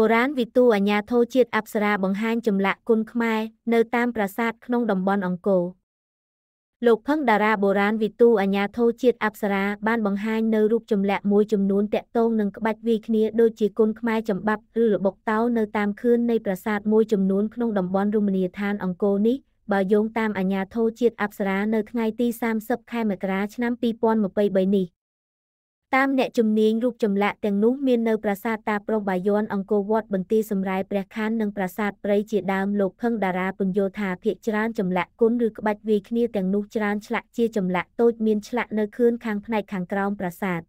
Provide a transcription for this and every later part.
បុរាណវិទូអាញាធោជាតិអប្សរាបង្ហាញចម្លាក់គុណខ្មែរនៅតាមប្រាសាទក្នុងតំបន់អង្គរលោកផឹងតារាបុរាណវិទូអាញាធោជាតិអប្សរាបានបង្ហាញនៅរូបចម្លាក់មួយចំនួនតាក់ទងនឹងក្បាច់វាយគ្នាដូចជាគុណខ្មែរចម្បាប់ឬល្បុកតោនៅតាមខឿននៃប្រាសាទមួយចំនួនក្នុងតំបន់រមណីយដ្ឋានអង្គរនេះបើយោងតាមអាញាធោជាតិអប្សរា នៅថ្ងៃទី30ខែមករាឆ្នាំ2023នេះតាមអ្នកជំនាញរូបចម្លាក់ទាំងនោះមាននៅប្រាសាទតាប្រុងបាយ័នអង្គរវត្តបន្ទាយសម្រាយព្រះខាននិងប្រាសាទព្រៃជាដើមលោកផឹងតារាពញ្យល់ថាភៀកច្រើនចម្លាក់គុណឬក្បាច់វាយគ្នាទាំងនោះច្រើនឆ្លាក់ជាចម្លាក់តូចមានឆ្លាក់នៅខឿនខាងផ្នែកខាងក្រោមប្រាសាទ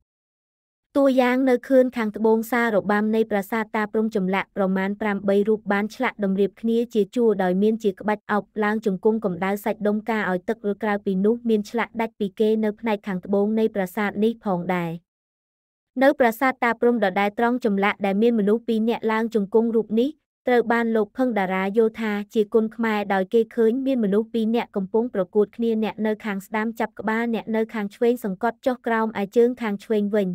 តួយ៉ាងនៅខឿនខាងត្បូងសាររបាំនៃប្រាសាទតាព្រំចម្លាក់ប្រមាណ8រូបបានឆ្លាក់តម្រៀបគ្នាជាជួរដោយមានជាក្បាច់អោបឡើងជង្គង់កម្ដៅសាច់ដុំការឲ្យទឹកឬក្រៅពីនោះមានឆ្លាក់ដាច់ពីគេនៅផ្នែកខាងត្បូងនៃប្រាសាទនេះផងដែរ។នៅប្រាសាទតាព្រំដដែលត្រង់ចម្លាក់ដែលមានមនុស្សពីរនាក់ឡើងជង្គង់រូបនេះត្រូវបានលោកផឹងតារាយល់ថាជាគុណខ្មែរដោយគេឃើញមានមនុស្សពីរនាក់កំពុងប្រកួតគ្នាអ្នកនៅខាងស្ដាំចាប់ក្បាលអ្នកនៅខាងឆ្វេងសង្កត់ចុះក្រោមឯជើងខាងឆ្វេងវិញ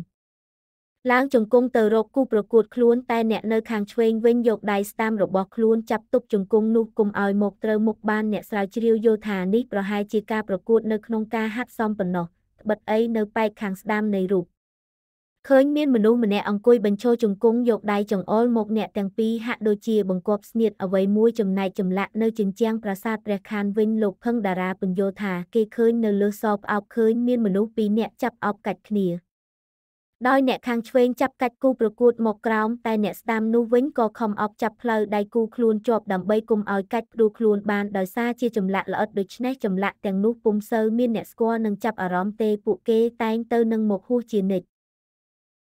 ឡើងជង្គង់ទៅរកគូប្រកួតខ្លួន តែអ្នកនៅខាងឆ្វេងវិញយកដៃស្ដាំរបស់ខ្លួនចាប់ទប់ជង្គង់នោះគុំឲ្យមកត្រូវមុខបានអ្នកស្រាវជ្រាវយល់ថានេះប្រហែលជាការប្រកួត នៅក្នុងការហាត់សមប៉ុណ្ណោះត្បិតអីនៅប៉ែកខាងស្ដាំនៃរូបឃើញមានមនុស្សម្នាក់អង្គុយបញ្ឈរជង្គង់យកដៃចង្អុលមកអ្នកទាំងពីរហាក់ដូចជាបង្គាប់ស្នៀតអ្វីមួយចំណែកចម្លាក់នៅជញ្ជាំងប្រាសាទព្រះខានវិញលោកផឹងតារាពន្យល់ថា គេឃើញនៅលើសផ្អោបឃើញមានមនុស្សពីរនាក់ចាប់អោបកាច់គ្នាដោយអ្នកខាងឆ្វេងចាប់កាច់គូប្រកួតមកក្រោមតែអ្នកស្ដាំនោះវិញក៏ខំអបចាប់ផ្លូវដៃគូខ្លួនជាប់ដើម្បីគុំឲ្យកាច់ព្រោះខ្លួនបានដោយសារជាចម្លាក់ល្អិតដូច្នេះចម្លាក់ទាំងនោះពុំសូវមានអ្នកស្គាល់នឹងចាប់អារម្មណ៍ទេពួកគេតែងទៅនឹងមកហួសជានិច្ច